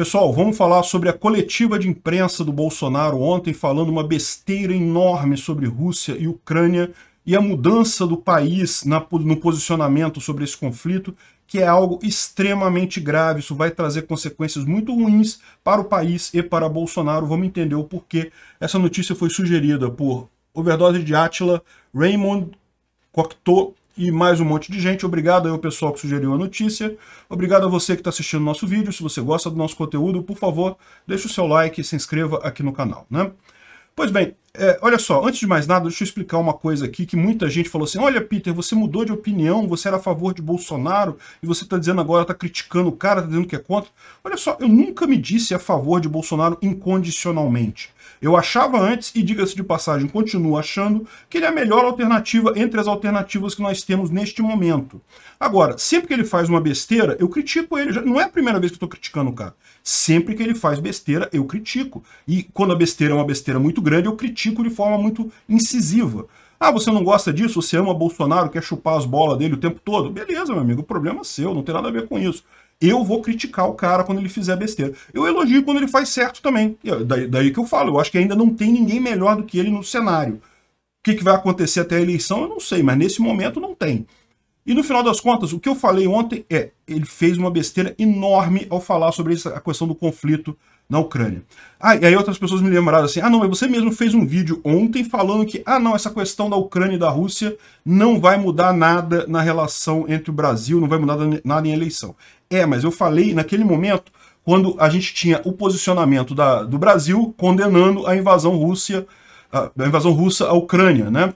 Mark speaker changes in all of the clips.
Speaker 1: Pessoal, vamos falar sobre a coletiva de imprensa do Bolsonaro ontem, falando uma besteira enorme sobre Rússia e Ucrânia e a mudança do país na, no posicionamento sobre esse conflito, que é algo extremamente grave. Isso vai trazer consequências muito ruins para o país e para Bolsonaro. Vamos entender o porquê. Essa notícia foi sugerida por overdose de Atila, Raymond Cocteau, e mais um monte de gente. Obrigado ao pessoal que sugeriu a notícia. Obrigado a você que está assistindo o nosso vídeo. Se você gosta do nosso conteúdo, por favor, deixe o seu like e se inscreva aqui no canal. Né? Pois bem, é, olha só, antes de mais nada, deixa eu explicar uma coisa aqui que muita gente falou assim: olha, Peter, você mudou de opinião, você era a favor de Bolsonaro e você está dizendo agora, está criticando o cara, está dizendo que é contra. Olha só, eu nunca me disse a favor de Bolsonaro incondicionalmente. Eu achava antes, e diga-se de passagem, continuo achando, que ele é a melhor alternativa entre as alternativas que nós temos neste momento. Agora, sempre que ele faz uma besteira, eu critico ele. Não é a primeira vez que eu estou criticando o cara. Sempre que ele faz besteira, eu critico. E quando a besteira é uma besteira muito grande, eu critico critico de forma muito incisiva. Ah, você não gosta disso? Você ama Bolsonaro, quer chupar as bolas dele o tempo todo? Beleza, meu amigo, o problema é seu, não tem nada a ver com isso. Eu vou criticar o cara quando ele fizer besteira. Eu elogio quando ele faz certo também. Daí, daí que eu falo, eu acho que ainda não tem ninguém melhor do que ele no cenário. O que, que vai acontecer até a eleição, eu não sei, mas nesse momento não tem. E no final das contas, o que eu falei ontem é, ele fez uma besteira enorme ao falar sobre essa, a questão do conflito na Ucrânia. Ah, e aí outras pessoas me lembraram assim, ah não, mas você mesmo fez um vídeo ontem falando que, ah não, essa questão da Ucrânia e da Rússia não vai mudar nada na relação entre o Brasil, não vai mudar nada em eleição. É, mas eu falei naquele momento, quando a gente tinha o posicionamento da, do Brasil condenando a invasão, Rússia, a, a invasão russa à Ucrânia, né?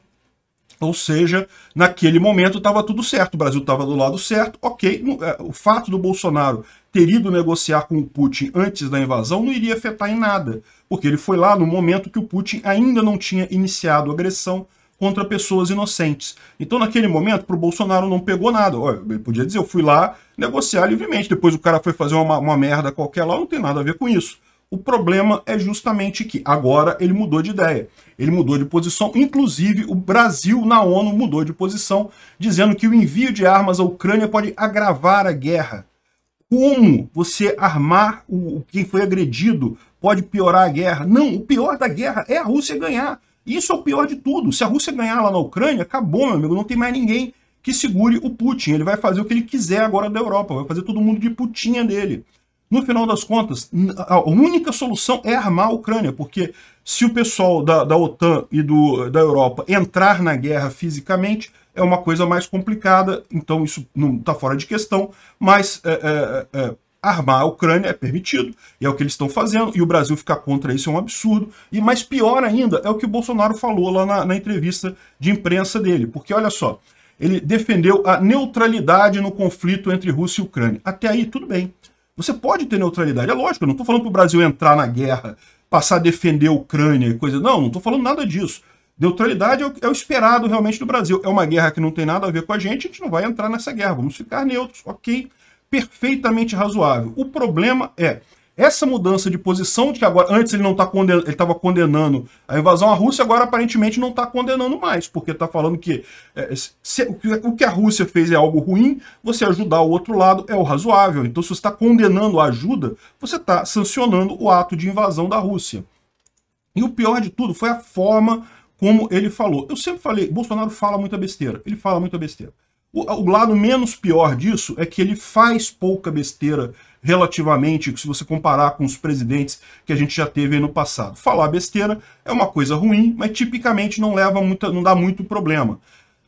Speaker 1: Ou seja, naquele momento estava tudo certo, o Brasil estava do lado certo, ok. É, o fato do Bolsonaro ter ido negociar com o Putin antes da invasão não iria afetar em nada, porque ele foi lá no momento que o Putin ainda não tinha iniciado agressão contra pessoas inocentes. Então, naquele momento, para o Bolsonaro não pegou nada. ele podia dizer, eu fui lá negociar livremente, depois o cara foi fazer uma, uma merda qualquer lá, não tem nada a ver com isso. O problema é justamente que agora ele mudou de ideia. Ele mudou de posição, inclusive o Brasil na ONU mudou de posição, dizendo que o envio de armas à Ucrânia pode agravar a guerra. Como você armar o quem foi agredido pode piorar a guerra? Não, o pior da guerra é a Rússia ganhar. Isso é o pior de tudo. Se a Rússia ganhar lá na Ucrânia, acabou, meu amigo, não tem mais ninguém que segure o Putin. Ele vai fazer o que ele quiser agora da Europa, vai fazer todo mundo de putinha dele. No final das contas, a única solução é armar a Ucrânia, porque se o pessoal da, da OTAN e do, da Europa entrar na guerra fisicamente, é uma coisa mais complicada, então isso não está fora de questão, mas é, é, é, é, armar a Ucrânia é permitido, e é o que eles estão fazendo, e o Brasil ficar contra isso é um absurdo. E mais pior ainda é o que o Bolsonaro falou lá na, na entrevista de imprensa dele, porque olha só, ele defendeu a neutralidade no conflito entre Rússia e Ucrânia. Até aí, tudo bem. Você pode ter neutralidade. É lógico, eu não estou falando para o Brasil entrar na guerra, passar a defender a Ucrânia e coisa. Não, não estou falando nada disso. Neutralidade é o, é o, esperado realmente do Brasil. É uma guerra que não tem nada a ver com a gente, a gente não vai entrar nessa guerra. Vamos ficar neutros, ok? Perfeitamente razoável. O problema é essa mudança de posição de que agora, antes ele não tá ele estava condenando a invasão à Rússia, agora aparentemente não está condenando mais, porque está falando que é, se, o que a Rússia fez é algo ruim, você ajudar o outro lado é o razoável. Então, se você está condenando a ajuda, você está sancionando o ato de invasão da Rússia. E o pior de tudo foi a forma como ele falou. Eu sempre falei, Bolsonaro fala muita besteira. Ele fala muita besteira. O, o lado menos pior disso é que ele faz pouca besteira relativamente, se você comparar com os presidentes que a gente já teve no passado. Falar besteira é uma coisa ruim, mas tipicamente não leva muita, não dá muito problema.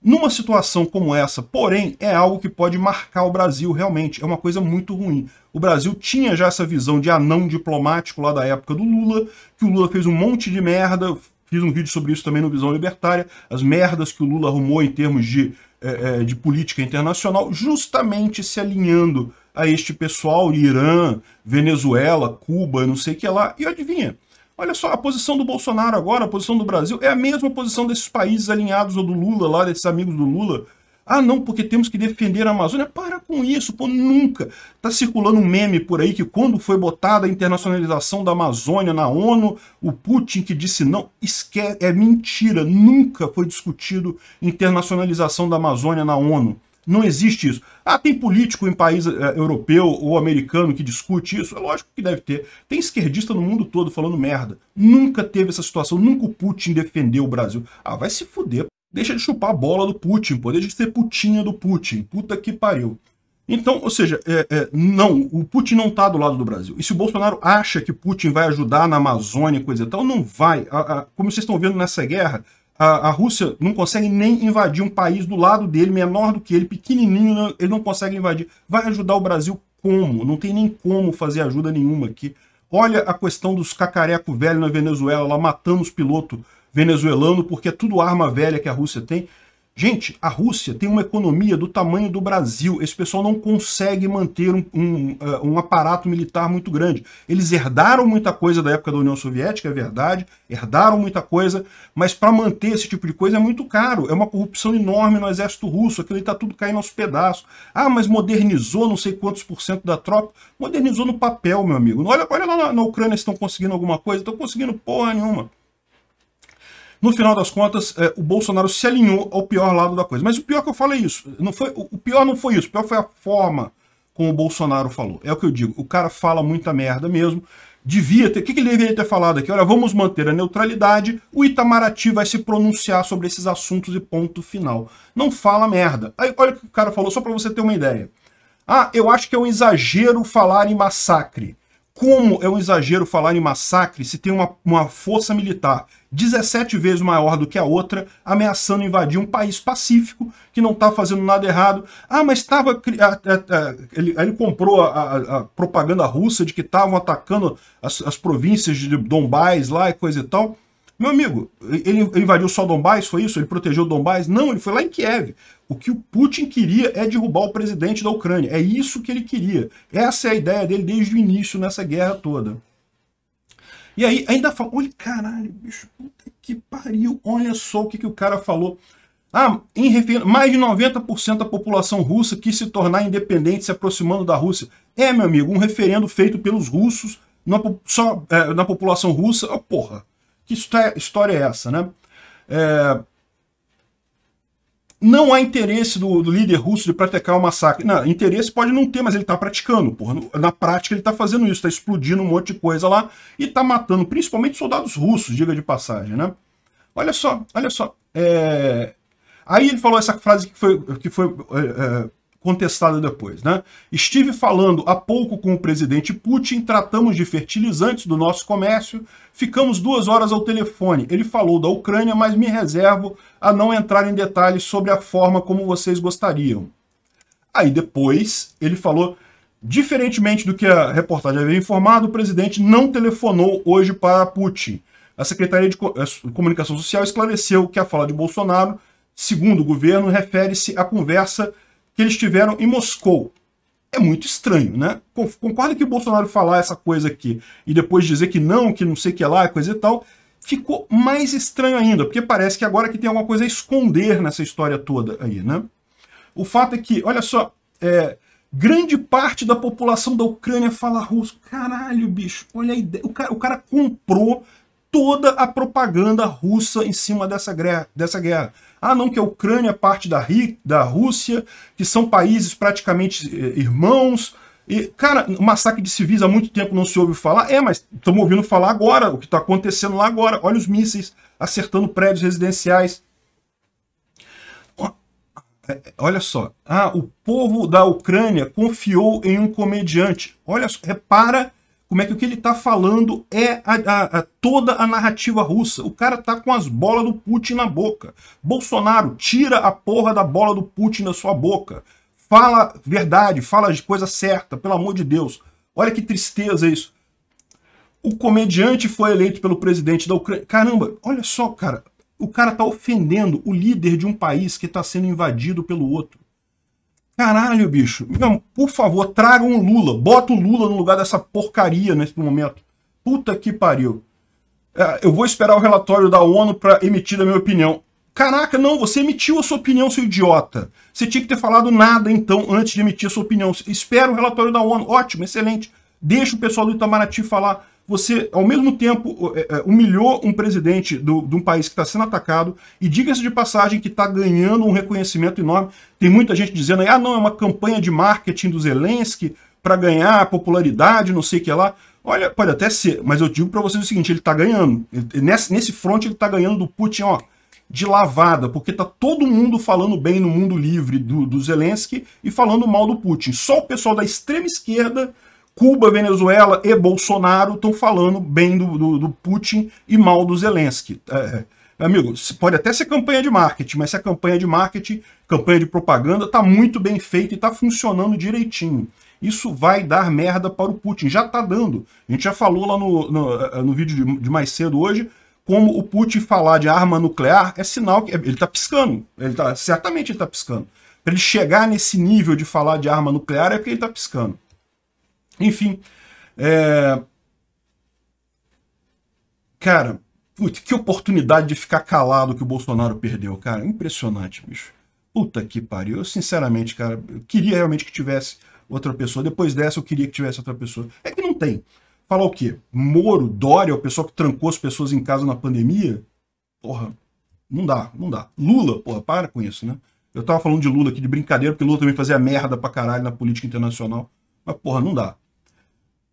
Speaker 1: Numa situação como essa, porém, é algo que pode marcar o Brasil realmente, é uma coisa muito ruim. O Brasil tinha já essa visão de anão diplomático lá da época do Lula, que o Lula fez um monte de merda, fiz um vídeo sobre isso também no Visão Libertária, as merdas que o Lula arrumou em termos de é, é, de política internacional, justamente se alinhando a este pessoal, Irã, Venezuela, Cuba, não sei o que lá. E adivinha, olha só, a posição do Bolsonaro agora, a posição do Brasil, é a mesma posição desses países alinhados ou do Lula lá, desses amigos do Lula, ah, não, porque temos que defender a Amazônia. Para com isso, pô, nunca. Tá circulando um meme por aí que quando foi botada a internacionalização da Amazônia na ONU, o Putin que disse não, Esquer é mentira, nunca foi discutido internacionalização da Amazônia na ONU. Não existe isso. Ah, tem político em país eh, europeu ou americano que discute isso? É lógico que deve ter. Tem esquerdista no mundo todo falando merda. Nunca teve essa situação, nunca o Putin defendeu o Brasil. Ah, vai se fuder. Deixa de chupar a bola do Putin, pô. Deixa de ser putinha do Putin. Puta que pariu. Então, ou seja, é, é, não, o Putin não está do lado do Brasil. E se o Bolsonaro acha que Putin vai ajudar na Amazônia, coisa e tal, não vai. A, a, como vocês estão vendo nessa guerra, a, a, Rússia não consegue nem invadir um país do lado dele, menor do que ele, pequenininho, ele não consegue invadir. Vai ajudar o Brasil como? Não tem nem como fazer ajuda nenhuma aqui. Olha a questão dos cacareco velho na Venezuela, lá matando os pilotos venezuelano, porque é tudo arma velha que a Rússia tem. Gente, a Rússia tem uma economia do tamanho do Brasil. Esse pessoal não consegue manter um, um, uh, um, aparato militar muito grande. Eles herdaram muita coisa da época da União Soviética, é verdade, herdaram muita coisa, mas para manter esse tipo de coisa é muito caro. É uma corrupção enorme no exército russo, aquilo está tudo caindo aos pedaços. Ah, mas modernizou não sei quantos por cento da tropa. Modernizou no papel, meu amigo. Olha, olha lá na, na Ucrânia se estão conseguindo alguma coisa, estão conseguindo porra nenhuma. No final das contas, é, o Bolsonaro se alinhou ao pior lado da coisa. Mas o pior que eu falo é isso. Não foi, o pior não foi isso. O pior foi a forma como o Bolsonaro falou. É o que eu digo. O cara fala muita merda mesmo. Devia ter. O que, que ele deveria ter falado aqui? Olha, vamos manter a neutralidade. O Itamaraty vai se pronunciar sobre esses assuntos e ponto final. Não fala merda. Aí, olha o que o cara falou, só para você ter uma ideia. Ah, eu acho que é um exagero falar em massacre. Como é um exagero falar em massacre se tem uma, uma força militar 17 vezes maior do que a outra, ameaçando invadir um país pacífico que não está fazendo nada errado. Ah, mas estava. Ele, ele, comprou a, a, a, propaganda russa de que estavam atacando as, as províncias de Dombás lá e coisa e tal. Meu amigo, ele invadiu só Dombás, foi isso? Ele protegeu Dombás? Não, ele foi lá em Kiev. O que o Putin queria é derrubar o presidente da Ucrânia. É isso que ele queria. Essa é a ideia dele desde o início nessa guerra toda. E aí ainda fala, olha, caralho, bicho, puta que pariu. Olha só o que, que o cara falou. Ah, em refer... mais de 90% da população russa quis se tornar independente se aproximando da Rússia. É, meu amigo, um referendo feito pelos russos na, só, é, na população russa. Oh, porra. Que história é essa, né? É... Não há interesse do, do, líder russo de praticar o massacre. Não, interesse pode não ter, mas ele está praticando. Porra. Na prática, ele está fazendo isso, está explodindo um monte de coisa lá e está matando, principalmente soldados russos, diga de passagem, né? Olha só, olha só. É... Aí ele falou essa frase que foi, que foi é, é contestada depois, né? Estive falando há pouco com o presidente Putin, tratamos de fertilizantes do nosso comércio, ficamos duas horas ao telefone. Ele falou da Ucrânia, mas me reservo a não entrar em detalhes sobre a forma como vocês gostariam. Aí depois ele falou, diferentemente do que a reportagem havia informado, o presidente não telefonou hoje para Putin. A Secretaria de eh, Comunicação Social esclareceu que a fala de Bolsonaro, segundo o governo, refere-se à conversa que eles tiveram em Moscou. É muito estranho, né? Concorda que o Bolsonaro falar essa coisa aqui e depois dizer que não, que não sei o que lá, coisa e tal, ficou mais estranho ainda, porque parece que agora que tem alguma coisa a esconder nessa história toda aí, né? O fato é que, olha só, é, grande parte da população da Ucrânia fala russo. Caralho, bicho, olha a ideia. O cara, o cara comprou toda a propaganda russa em cima dessa guerra, dessa guerra. Ah, não, que a Ucrânia é parte da, da Rússia, que são países praticamente eh, irmãos. E, cara, massacre de civis há muito tempo não se ouve falar. É, mas estamos ouvindo falar agora, o que está acontecendo lá agora. Olha os mísseis acertando prédios residenciais. É, é, olha só. Ah, o povo da Ucrânia confiou em um comediante. Olha, repara como é que o que ele está falando é a, a, a, toda a narrativa russa. O cara tá com as bolas do Putin na boca. Bolsonaro, tira a porra da bola do Putin na sua boca. Fala verdade, fala de coisa certa, pelo amor de Deus. Olha que tristeza isso. O comediante foi eleito pelo presidente da Ucrânia. Caramba, olha só, cara. O cara tá ofendendo o líder de um país que está sendo invadido pelo outro. Caralho, bicho. Não, por favor, tragam o Lula. Bota o Lula no lugar dessa porcaria nesse momento. Puta que pariu. É, eu vou esperar o relatório da ONU para emitir a minha opinião. Caraca, não, você emitiu a sua opinião, seu idiota. Você tinha que ter falado nada, então, antes de emitir a sua opinião. Espera o relatório da ONU. Ótimo, excelente. Deixa o pessoal do Itamaraty falar você, ao mesmo tempo, é, é, humilhou um presidente do, de um país que está sendo atacado, e diga-se de passagem que está ganhando um reconhecimento enorme. Tem muita gente dizendo aí, ah, não, é uma campanha de marketing do Zelensky para ganhar popularidade, não sei o que lá. Olha, pode até ser, mas eu digo para vocês o seguinte, ele está ganhando. Ele, nesse, nesse front ele está ganhando do Putin, ó, de lavada, porque está todo mundo falando bem no mundo livre do, do Zelensky e falando mal do Putin. Só o pessoal da extrema esquerda Cuba, Venezuela e Bolsonaro estão falando bem do, do, do, Putin e mal do Zelensky. É, é amigo, pode até ser campanha de marketing, mas se a campanha de marketing, campanha de propaganda, está muito bem feita e está funcionando direitinho. Isso vai dar merda para o Putin. Já está dando. A gente já falou lá no, no, é, no vídeo de, de mais cedo hoje como o Putin falar de arma nuclear é sinal que ele está piscando. Ele tá, certamente ele está piscando. Para ele chegar nesse nível de falar de arma nuclear é porque ele está piscando. Enfim, é... Cara, putz, que oportunidade de ficar calado que o Bolsonaro perdeu, cara. Impressionante, bicho. Puta que pariu. Eu, sinceramente, cara, eu queria realmente que tivesse outra pessoa. Depois dessa, eu queria que tivesse outra pessoa. É que não tem. Falar o quê? Moro, Dória, o pessoal que trancou as pessoas em casa na pandemia? Porra, não dá, não dá. Lula, porra, para com isso, né? Eu tava falando de Lula aqui de brincadeira, porque Lula também fazia merda pra caralho na política internacional. Mas, porra, não dá.